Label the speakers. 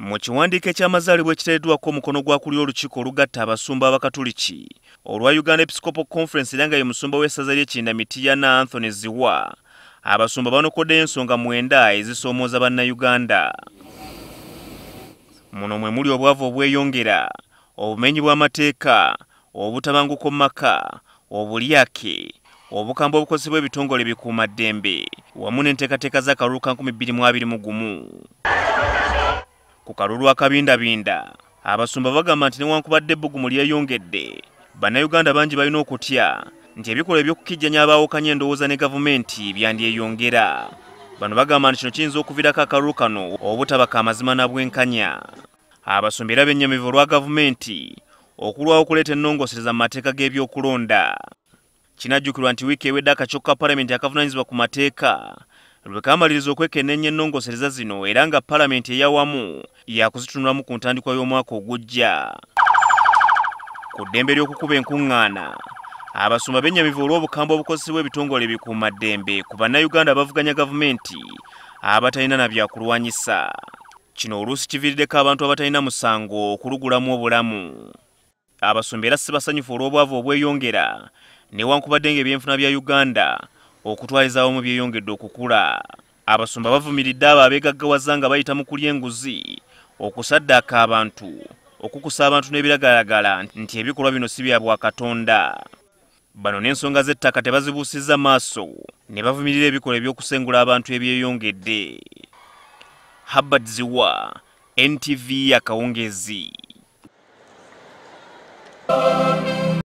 Speaker 1: mu kiwandiiko ekyamazaalibwa ekiteereddwako omukono gwakulira olukiiko olugatta abasumba abakatuliki olwa uganda episcopal conference era nga ye musumba w'essaza ly'ekinda miti ya na anthony ziwa abasumba banokoddeyo ensonga mwenda ezisoomooza bannayuganda muno mwe muli obwavu obweyongera obumenyi bw'amateeka obutabanguko mu maka obulyake obukambwe obukozesebwa ebitongole bikuumaddembe wamu n'enteekateeka z'akalulu ka 2021 ku kalulu akabindabinda abasumba bagamba nti newankubadde ebbugumu lyeyongedde bannayuganda bangi balina okutya nti ebikolwa ebyokukijjanya abaawukanya endowooza ne gavumenti byandyeyongera bano bagamba nti kino kiyinza okuviirako akalulu kano obutabaka amazima nabwenkanya abasumba era bennyamivu olwa gavumenti okulwawo okuleeta ennongoosereza mu mateeka g'ebyokulonda kinajjukirwa nti wiiki ewedde akakyoko ka palamenti akavunaanyizibwa ku mateeka lwekamaliriza okwekenneenya ennongoosereza zino era nga palamenti eyawamu yakuzitunulamu ku ntandikwa y'omwaka ogujja ku ddembe ly'okukuba enkuŋŋaana abasumba b'ennyamivu olw'obukambwe obukozesebwa ebitongole bikuumaddembe ku bannayuganda abavuganya gavumenti abatalina na byakulwanyisa kino oluusi kiviiriddeko abantu abatalina musango okulugulamu obulamu abasumba era si basanyufu olw'obwavu obweyongera newankubadde ng'ebyenfuna bya uganda okutwalizaawo mu byeyongedde okukula abasumba bavumiridde abo abeegaggawaza nga bayita mu kulya enguzi okusaddaaka abantu okukusa abantu n'ebiragalagala nti ebikolwa bino si bya bwakatonda bano n'ensonga z'ettaka tebazibuusizza maaso ne bavumirira ebikolwa eby'okusengula abantu ebyeyongedde habard ziwa ntv akawungeezi Oh,